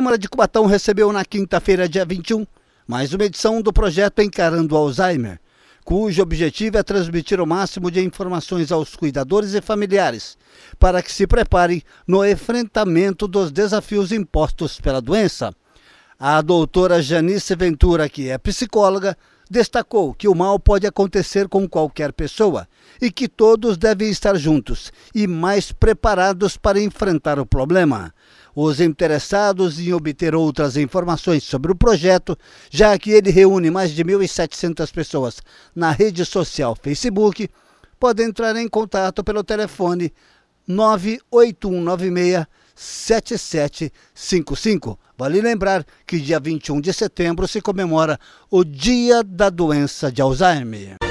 Câmara de Cubatão recebeu na quinta-feira, dia 21, mais uma edição do projeto Encarando Alzheimer, cujo objetivo é transmitir o máximo de informações aos cuidadores e familiares, para que se preparem no enfrentamento dos desafios impostos pela doença. A doutora Janice Ventura, que é psicóloga, destacou que o mal pode acontecer com qualquer pessoa e que todos devem estar juntos e mais preparados para enfrentar o problema. Os interessados em obter outras informações sobre o projeto, já que ele reúne mais de 1.700 pessoas na rede social Facebook, podem entrar em contato pelo telefone 98196 7755. Vale lembrar que dia 21 de setembro se comemora o Dia da Doença de Alzheimer.